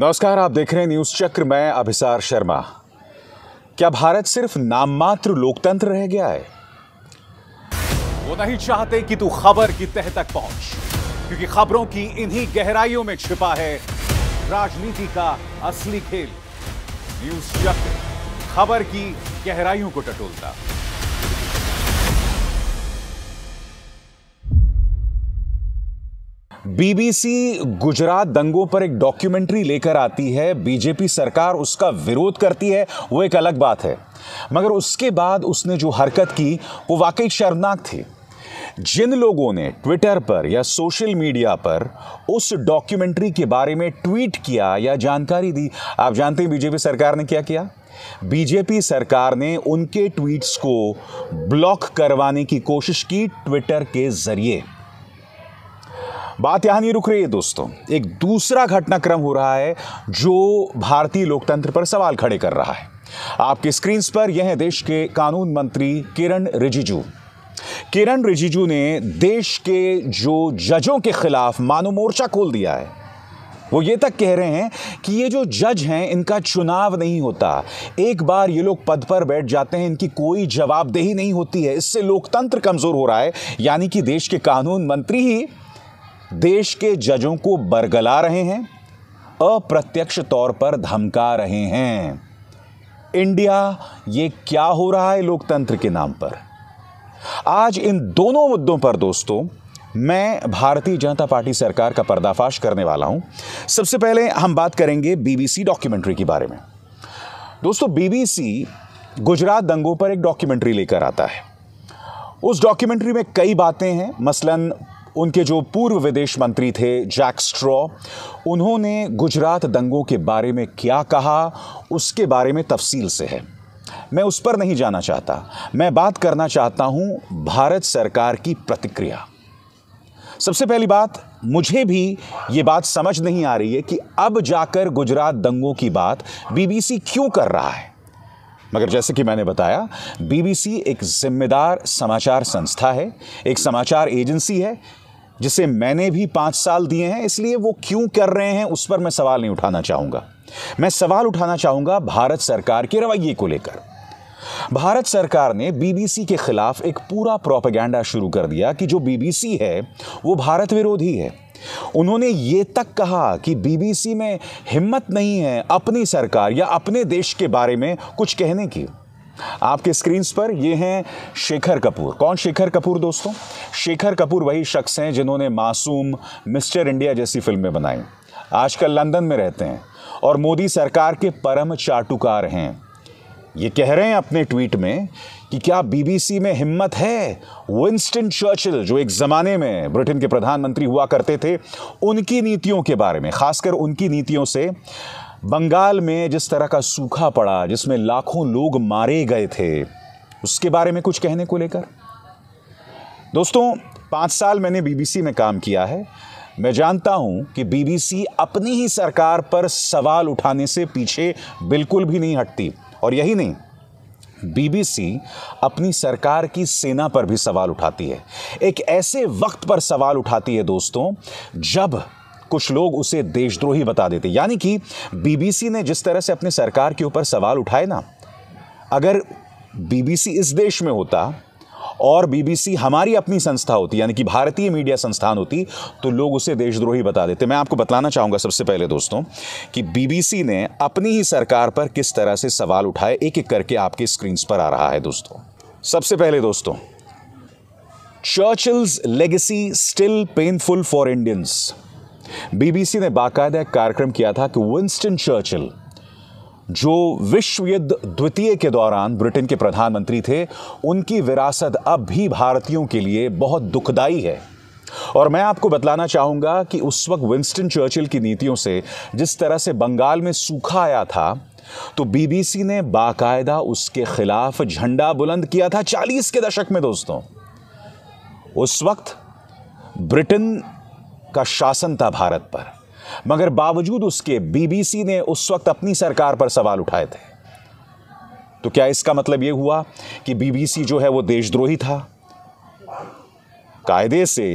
नमस्कार आप देख रहे हैं न्यूज़ चक्र में अभिसार शर्मा क्या भारत सिर्फ नाममात्र लोकतंत्र रह गया है वो नहीं चाहते कि तू खबर की तह तक पहुंच क्योंकि खबरों की इन्हीं गहराइयों में छिपा है राजनीति का असली खेल न्यूज़ चक्र खबर की गहराइयों को टटोलता बीबीसी गुजरात दंगों पर एक डॉक्यूमेंट्री लेकर आती है बीजेपी सरकार उसका विरोध करती है वो एक अलग बात है मगर उसके बाद उसने जो हरकत की वो वाकई शर्मनाक थी जिन लोगों ने ट्विटर पर या सोशल मीडिया पर उस डॉक्यूमेंट्री के बारे में ट्वीट किया या जानकारी दी आप जानते हैं बीजेपी सरकार ने क्या किया बीजेपी सरकार ने उनके ट्वीट्स को ब्लॉक करवाने की कोशिश की ट्विटर के जरिए बात यहाँ नहीं रुक रही है दोस्तों एक दूसरा घटनाक्रम हो रहा है जो भारतीय लोकतंत्र पर सवाल खड़े कर रहा है आपके स्क्रीन पर यह है देश के कानून मंत्री किरण रिजिजू किरण रिजिजू ने देश के जो जजों के खिलाफ मानो मोर्चा खोल दिया है वो ये तक कह रहे हैं कि ये जो जज हैं इनका चुनाव नहीं होता एक बार ये लोग पद पर बैठ जाते हैं इनकी कोई जवाबदेही नहीं होती है इससे लोकतंत्र कमज़ोर हो रहा है यानी कि देश के कानून मंत्री ही देश के जजों को बरगला रहे हैं अप्रत्यक्ष तौर पर धमका रहे हैं इंडिया ये क्या हो रहा है लोकतंत्र के नाम पर आज इन दोनों मुद्दों पर दोस्तों मैं भारतीय जनता पार्टी सरकार का पर्दाफाश करने वाला हूं सबसे पहले हम बात करेंगे बीबीसी डॉक्यूमेंट्री के बारे में दोस्तों बीबीसी गुजरात दंगों पर एक डॉक्यूमेंट्री लेकर आता है उस डॉक्यूमेंट्री में कई बातें हैं मसलन उनके जो पूर्व विदेश मंत्री थे जैक स्ट्रॉ उन्होंने गुजरात दंगों के बारे में क्या कहा उसके बारे में तफसील से है मैं उस पर नहीं जाना चाहता मैं बात करना चाहता हूं भारत सरकार की प्रतिक्रिया सबसे पहली बात मुझे भी ये बात समझ नहीं आ रही है कि अब जाकर गुजरात दंगों की बात बीबीसी क्यों कर रहा है मगर जैसे कि मैंने बताया बीबीसी एक जिम्मेदार समाचार संस्था है एक समाचार एजेंसी है जिसे मैंने भी पाँच साल दिए हैं इसलिए वो क्यों कर रहे हैं उस पर मैं सवाल नहीं उठाना चाहूँगा मैं सवाल उठाना चाहूँगा भारत सरकार के रवैये को लेकर भारत सरकार ने बीबीसी के खिलाफ एक पूरा प्रोपेगेंडा शुरू कर दिया कि जो बीबीसी है वो भारत विरोधी है उन्होंने ये तक कहा कि बीबीसी में हिम्मत नहीं है अपनी सरकार या अपने देश के बारे में कुछ कहने की आपके स्क्रीन पर ये हैं शेखर कपूर कौन शेखर कपूर दोस्तों शेखर कपूर वही शख्स हैं जिन्होंने मासूम मिस्टर इंडिया जैसी फिल्में बनाई आजकल लंदन में रहते हैं और मोदी सरकार के परम चाटुकार हैं ये कह रहे हैं अपने ट्वीट में कि क्या बीबीसी में हिम्मत है विंस्टन चर्चिल जो एक ज़माने में ब्रिटेन के प्रधानमंत्री हुआ करते थे उनकी नीतियों के बारे में खासकर उनकी नीतियों से बंगाल में जिस तरह का सूखा पड़ा जिसमें लाखों लोग मारे गए थे उसके बारे में कुछ कहने को लेकर दोस्तों पाँच साल मैंने बीबीसी में काम किया है मैं जानता हूं कि बीबीसी अपनी ही सरकार पर सवाल उठाने से पीछे बिल्कुल भी नहीं हटती और यही नहीं बीबीसी अपनी सरकार की सेना पर भी सवाल उठाती है एक ऐसे वक्त पर सवाल उठाती है दोस्तों जब कुछ लोग उसे देशद्रोही बता देते यानी कि बीबीसी ने जिस तरह से अपनी सरकार के ऊपर सवाल उठाए ना अगर बीबीसी इस देश में होता और बीबीसी हमारी अपनी संस्था होती यानी कि भारतीय मीडिया संस्थान होती तो लोग उसे देशद्रोही बता देते मैं आपको बतलाना चाहूँगा सबसे पहले दोस्तों कि बीबीसी ने अपनी ही सरकार पर किस तरह से सवाल उठाए एक एक करके आपके स्क्रीन्स पर आ रहा है दोस्तों सबसे पहले दोस्तों Churchill's legacy still painful for Indians BBC ने बाकायदा एक कार्यक्रम किया था कि विंस्टन चर्चिल जो विश्व युद्ध द्वितीय के दौरान ब्रिटेन के प्रधानमंत्री थे उनकी विरासत अब भी भारतीयों के लिए बहुत दुखदाई है और मैं आपको बतलाना चाहूंगा कि उस वक्त विंस्टन चर्चिल की नीतियों से जिस तरह से बंगाल में सूखा आया था तो बीबीसी ने बाकायदा उसके खिलाफ झंडा बुलंद किया था चालीस के दशक में दोस्तों उस वक्त ब्रिटेन का शासन था भारत पर मगर बावजूद उसके बीबीसी ने उस वक्त अपनी सरकार पर सवाल उठाए थे तो क्या इसका मतलब यह हुआ कि बीबीसी जो है वो देशद्रोही था कायदे से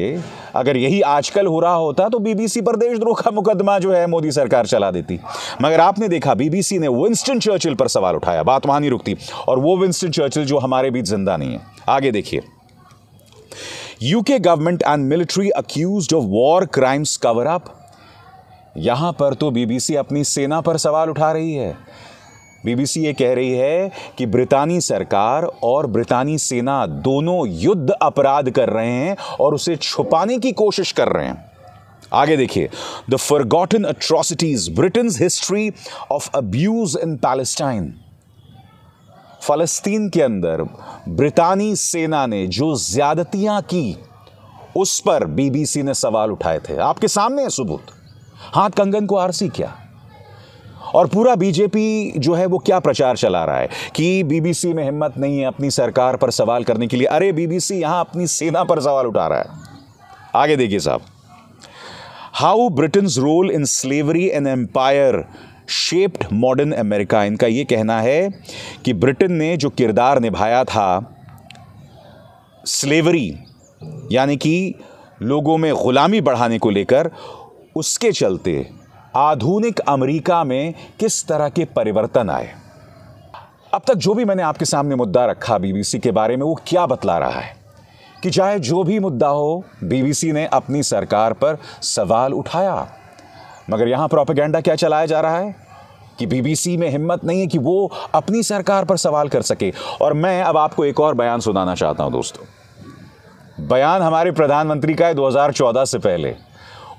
अगर यही आजकल हो रहा होता तो बीबीसी पर देशद्रोह का मुकदमा जो है मोदी सरकार चला देती मगर आपने देखा बीबीसी ने विंस्टन चर्चिल पर सवाल उठाया बात वहां नहीं रुकती और वो विंस्टन चर्चिल जो हमारे बीच जिंदा नहीं है आगे देखिए UK government and military accuse of war crimes cover up यहां पर तो बीबीसी अपनी सेना पर सवाल उठा रही है बीबीसी ये कह रही है कि ब्रितानी सरकार और ब्रितानी सेना दोनों युद्ध अपराध कर रहे हैं और उसे छुपाने की कोशिश कर रहे हैं आगे देखिए the forgotten atrocities Britain's history of abuse in Palestine फ़लस्तीन के अंदर ब्रितानी सेना ने जो ज्यादतियां की उस पर बीबीसी ने सवाल उठाए थे आपके सामने है सबूत हाथ कंगन को आरसी क्या और पूरा बीजेपी जो है वो क्या प्रचार चला रहा है कि बीबीसी में हिम्मत नहीं है अपनी सरकार पर सवाल करने के लिए अरे बीबीसी यहां अपनी सेना पर सवाल उठा रहा है आगे देखिए साहब how Britain's role in slavery and empire shaped modern America इनका ये कहना है कि ब्रिटेन ने जो किरदार निभाया था स्लेवरी यानी कि लोगों में ग़ुलामी बढ़ाने को लेकर उसके चलते आधुनिक अमेरिका में किस तरह के परिवर्तन आए अब तक जो भी मैंने आपके सामने मुद्दा रखा बीबीसी के बारे में वो क्या बतला रहा है कि चाहे जो भी मुद्दा हो बीबीसी ने अपनी सरकार पर सवाल उठाया मगर यहाँ प्रोपेगेंडा क्या चलाया जा रहा है कि बीबीसी में हिम्मत नहीं है कि वो अपनी सरकार पर सवाल कर सके और मैं अब आपको एक और बयान सुनाना चाहता हूं दोस्तों बयान हमारे प्रधानमंत्री का है 2014 से पहले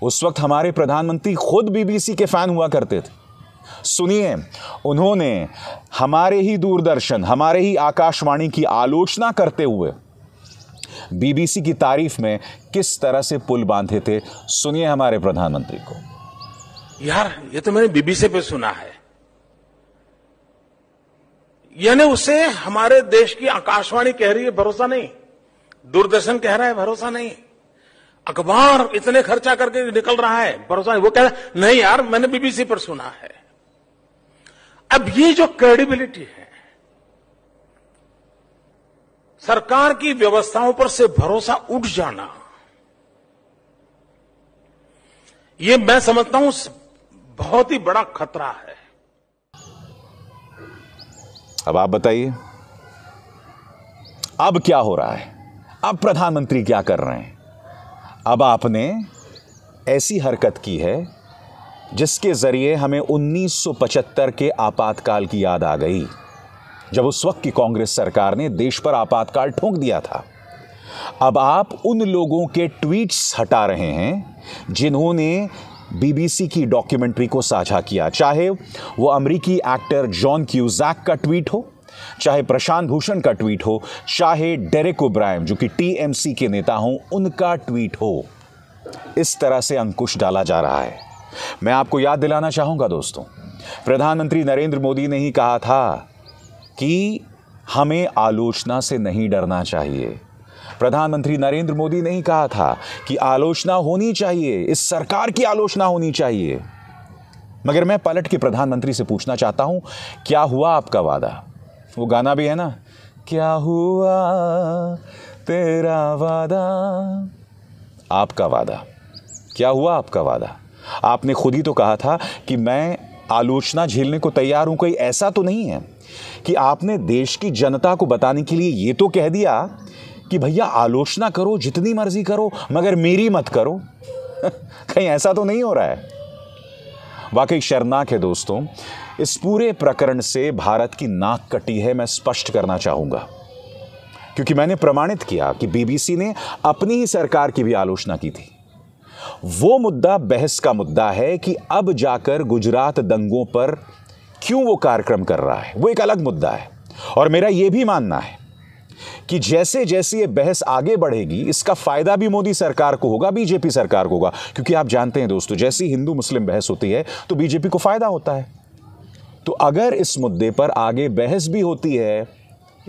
उस वक्त हमारे प्रधानमंत्री खुद बीबीसी के फैन हुआ करते थे सुनिए उन्होंने हमारे ही दूरदर्शन हमारे ही आकाशवाणी की आलोचना करते हुए बीबीसी की तारीफ में किस तरह से पुल बांधे थे सुनिए हमारे प्रधानमंत्री को यार ये तो मैंने बीबीसी पे सुना है यानी उसे हमारे देश की आकाशवाणी कह रही है भरोसा नहीं दूरदर्शन कह रहा है भरोसा नहीं अखबार इतने खर्चा करके निकल रहा है भरोसा नहीं वो कह रहा है नहीं यार मैंने बीबीसी पर सुना है अब ये जो क्रेडिबिलिटी है सरकार की व्यवस्थाओं पर से भरोसा उठ जाना ये मैं समझता हूं बहुत ही बड़ा खतरा है अब आप बताइए अब क्या हो रहा है अब प्रधानमंत्री क्या कर रहे हैं अब आपने ऐसी हरकत की है जिसके ज़रिए हमें 1975 के आपातकाल की याद आ गई जब उस वक्त की कांग्रेस सरकार ने देश पर आपातकाल ठोंक दिया था अब आप उन लोगों के ट्वीट्स हटा रहे हैं जिन्होंने बीबीसी की डॉक्यूमेंट्री को साझा किया चाहे वो अमरीकी एक्टर जॉन क्यूजैक का ट्वीट हो चाहे प्रशांत भूषण का ट्वीट हो चाहे डेरेक ओब्रायम जो कि टीएमसी के नेता हों उनका ट्वीट हो इस तरह से अंकुश डाला जा रहा है मैं आपको याद दिलाना चाहूंगा दोस्तों प्रधानमंत्री नरेंद्र मोदी ने ही कहा था कि हमें आलोचना से नहीं डरना चाहिए प्रधानमंत्री नरेंद्र मोदी ने ही कहा था कि आलोचना होनी चाहिए इस सरकार की आलोचना होनी चाहिए मगर मैं पलट के प्रधानमंत्री से पूछना चाहता हूं क्या हुआ आपका वादा वो गाना भी है ना क्या हुआ तेरा वादा आपका वादा क्या हुआ आपका वादा आपने खुद ही तो कहा था कि मैं आलोचना झेलने को तैयार हूं कोई ऐसा तो नहीं है कि आपने देश की जनता को बताने के लिए यह तो कह दिया कि भैया आलोचना करो जितनी मर्जी करो मगर मेरी मत करो कहीं ऐसा तो नहीं हो रहा है वाकई शर्मनाक है दोस्तों इस पूरे प्रकरण से भारत की नाक कटी है मैं स्पष्ट करना चाहूंगा क्योंकि मैंने प्रमाणित किया कि बीबीसी ने अपनी ही सरकार की भी आलोचना की थी वो मुद्दा बहस का मुद्दा है कि अब जाकर गुजरात दंगों पर क्यों वो कार्यक्रम कर रहा है वो एक अलग मुद्दा है और मेरा यह भी मानना है कि जैसे जैसे ये बहस आगे बढ़ेगी इसका फायदा भी मोदी सरकार को होगा बीजेपी सरकार को होगा क्योंकि आप जानते हैं दोस्तों जैसी हिंदू मुस्लिम बहस होती है तो बीजेपी को फायदा होता है तो अगर इस मुद्दे पर आगे बहस भी होती है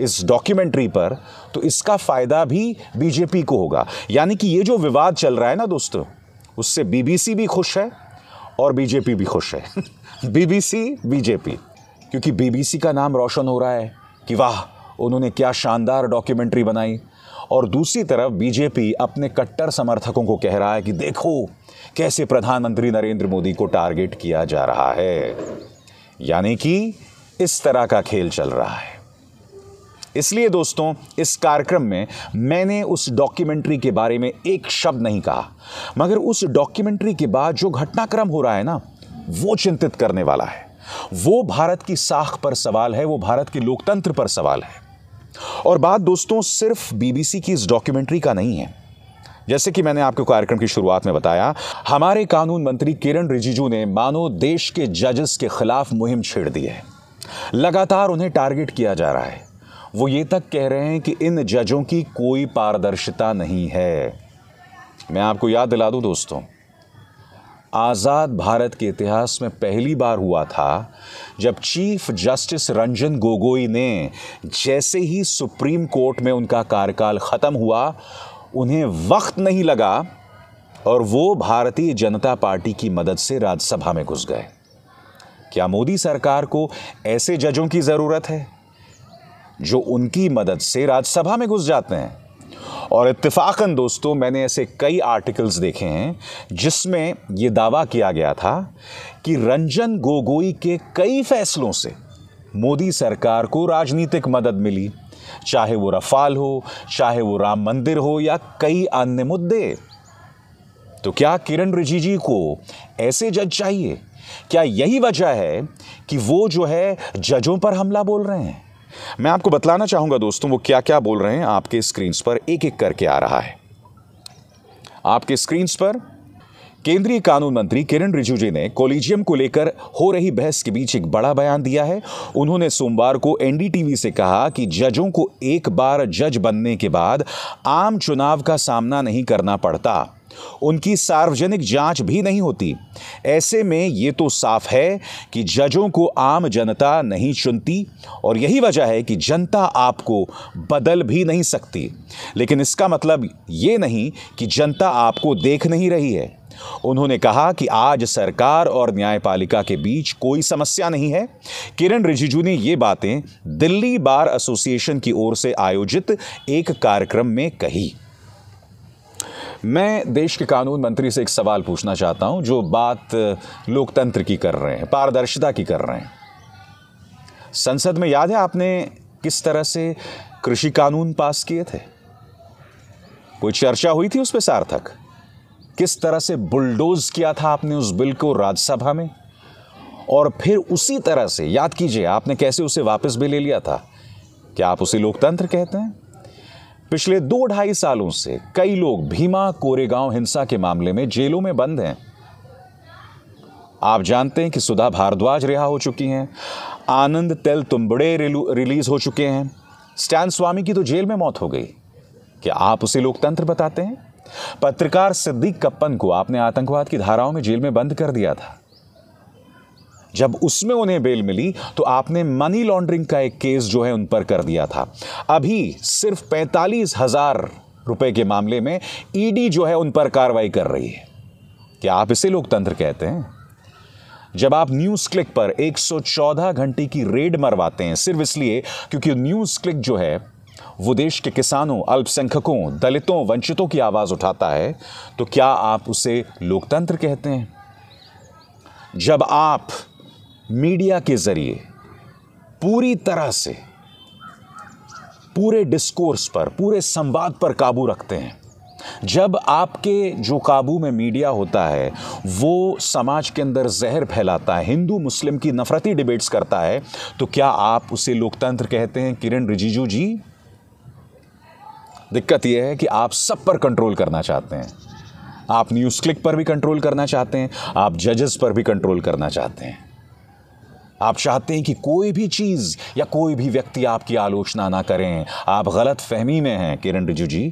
इस डॉक्यूमेंट्री पर तो इसका फायदा भी बीजेपी को होगा यानी कि ये जो विवाद चल रहा है ना दोस्तों उससे बीबीसी भी खुश है और बीजेपी भी खुश है बीबीसी बीजेपी क्योंकि बीबीसी का नाम रोशन हो रहा है कि वाह उन्होंने क्या शानदार डॉक्यूमेंट्री बनाई और दूसरी तरफ बीजेपी अपने कट्टर समर्थकों को कह रहा है कि देखो कैसे प्रधानमंत्री नरेंद्र मोदी को टारगेट किया जा रहा है यानी कि इस तरह का खेल चल रहा है इसलिए दोस्तों इस कार्यक्रम में मैंने उस डॉक्यूमेंट्री के बारे में एक शब्द नहीं कहा मगर उस डॉक्यूमेंट्री के बाद जो घटनाक्रम हो रहा है ना वो चिंतित करने वाला है वो भारत की साख पर सवाल है वो भारत के लोकतंत्र पर सवाल है और बात दोस्तों सिर्फ बीबीसी की इस डॉक्यूमेंट्री का नहीं है जैसे कि मैंने आपको कार्यक्रम की शुरुआत में बताया हमारे कानून मंत्री किरण रिजिजू ने मानो देश के जजेस के खिलाफ मुहिम छेड़ दी है लगातार उन्हें टारगेट किया जा रहा है वो ये तक कह रहे हैं कि इन जजों की कोई पारदर्शिता नहीं है मैं आपको याद दिला दूं दोस्तों आज़ाद भारत के इतिहास में पहली बार हुआ था जब चीफ जस्टिस रंजन गोगोई ने जैसे ही सुप्रीम कोर्ट में उनका कार्यकाल ख़त्म हुआ उन्हें वक्त नहीं लगा और वो भारतीय जनता पार्टी की मदद से राज्यसभा में घुस गए क्या मोदी सरकार को ऐसे जजों की ज़रूरत है जो उनकी मदद से राज्यसभा में घुस जाते हैं और इत्तेफाकन दोस्तों मैंने ऐसे कई आर्टिकल्स देखे हैं जिसमें ये दावा किया गया था कि रंजन गोगोई के कई फैसलों से मोदी सरकार को राजनीतिक मदद मिली चाहे वो रफाल हो चाहे वो राम मंदिर हो या कई अन्य मुद्दे तो क्या किरण रिजिजी को ऐसे जज चाहिए क्या यही वजह है कि वो जो है जजों पर हमला बोल रहे हैं मैं आपको बतलाना चाहूंगा दोस्तों वो क्या क्या बोल रहे हैं आपके स्क्रीन्स पर एक एक करके आ रहा है आपके स्क्रीन्स पर केंद्रीय कानून मंत्री किरण रिजिजू ने कोलिजियम को लेकर हो रही बहस के बीच एक बड़ा बयान दिया है उन्होंने सोमवार को एनडीटीवी से कहा कि जजों को एक बार जज बनने के बाद आम चुनाव का सामना नहीं करना पड़ता उनकी सार्वजनिक जांच भी नहीं होती ऐसे में ये तो साफ है कि जजों को आम जनता नहीं चुनती और यही वजह है कि जनता आपको बदल भी नहीं सकती लेकिन इसका मतलब ये नहीं कि जनता आपको देख नहीं रही है उन्होंने कहा कि आज सरकार और न्यायपालिका के बीच कोई समस्या नहीं है किरण रिजिजू ने ये बातें दिल्ली बार एसोसिएशन की ओर से आयोजित एक कार्यक्रम में कही मैं देश के कानून मंत्री से एक सवाल पूछना चाहता हूं जो बात लोकतंत्र की कर रहे हैं पारदर्शिता की कर रहे हैं संसद में याद है आपने किस तरह से कृषि कानून पास किए थे कोई चर्चा हुई थी उस पर सार्थक किस तरह से बुलडोज किया था आपने उस बिल को राज्यसभा में और फिर उसी तरह से याद कीजिए आपने कैसे उसे वापस भी ले लिया था क्या आप उसे लोकतंत्र कहते हैं पिछले दो ढाई सालों से कई लोग भीमा कोरेगांव हिंसा के मामले में जेलों में बंद हैं आप जानते हैं कि सुधा भारद्वाज रिहा हो चुकी हैं आनंद तेल तुम्बड़े रिलीज हो चुके हैं स्टैन स्वामी की तो जेल में मौत हो गई क्या आप उसे लोकतंत्र बताते हैं पत्रकार सिद्दीक कप्पन को आपने आतंकवाद की धाराओं में जेल में बंद कर दिया था जब उसमें उन्हें बेल मिली तो आपने मनी लॉन्ड्रिंग का एक केस जो है उन पर कर दिया था अभी सिर्फ पैंतालीस हजार रुपए के मामले में ईडी e जो है उन पर कार्रवाई कर रही है क्या आप इसे लोकतंत्र कहते हैं जब आप न्यूज क्लिक पर 114 घंटे की रेड मरवाते हैं सिर्फ इसलिए क्योंकि न्यूज क्लिक जो है वो देश के किसानों अल्पसंख्यकों दलितों वंचितों की आवाज उठाता है तो क्या आप उसे लोकतंत्र कहते हैं जब आप मीडिया के ज़रिए पूरी तरह से पूरे डिस्कोर्स पर पूरे संवाद पर काबू रखते हैं जब आपके जो काबू में मीडिया होता है वो समाज के अंदर जहर फैलाता है हिंदू मुस्लिम की नफरती डिबेट्स करता है तो क्या आप उसे लोकतंत्र कहते हैं किरण रिजिजू जी दिक्कत यह है कि आप सब पर कंट्रोल करना चाहते हैं आप न्यूज़ क्लिक पर भी कंट्रोल करना चाहते हैं आप जजेस पर भी कंट्रोल करना चाहते हैं आप चाहते हैं कि कोई भी चीज़ या कोई भी व्यक्ति आपकी आलोचना ना करें आप गलत फहमी में हैं किरण रिजू जी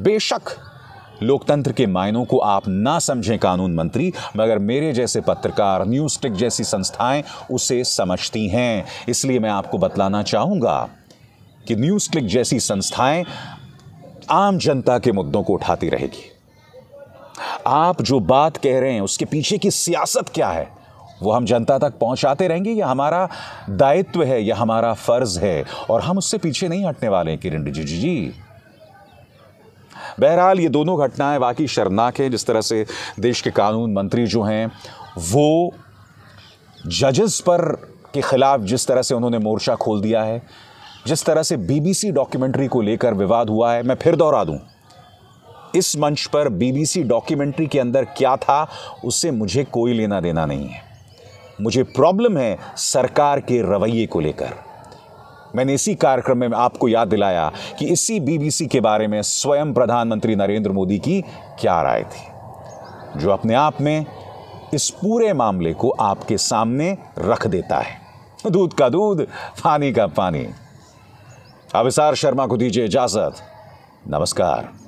बेशक लोकतंत्र के मायनों को आप ना समझें कानून मंत्री मगर मेरे जैसे पत्रकार न्यूज टिक जैसी संस्थाएं उसे समझती हैं इसलिए मैं आपको बतलाना चाहूँगा कि न्यूज क्लिक जैसी संस्थाएं आम जनता के मुद्दों को उठाती रहेगी आप जो बात कह रहे हैं उसके पीछे की सियासत क्या है वो हम जनता तक पहुंचाते रहेंगे ये हमारा दायित्व है यह हमारा फ़र्ज़ है और हम उससे पीछे नहीं हटने वाले हैं किरण रिजिजू जी बहरहाल ये दोनों घटनाएं वाकई शर्मनाक हैं जिस तरह से देश के कानून मंत्री जो हैं वो जजेस पर के ख़िलाफ़ जिस तरह से उन्होंने मोर्चा खोल दिया है जिस तरह से बीबीसी डॉक्यूमेंट्री को लेकर विवाद हुआ है मैं फिर दोहरा दूं इस मंच पर बीबीसी डॉक्यूमेंट्री के अंदर क्या था उससे मुझे कोई लेना देना नहीं है मुझे प्रॉब्लम है सरकार के रवैये को लेकर मैंने इसी कार्यक्रम में आपको याद दिलाया कि इसी बीबीसी के बारे में स्वयं प्रधानमंत्री नरेंद्र मोदी की क्या राय थी जो अपने आप में इस पूरे मामले को आपके सामने रख देता है दूध का दूध पानी का पानी अविसार शर्मा को दीजिए इजाजत नमस्कार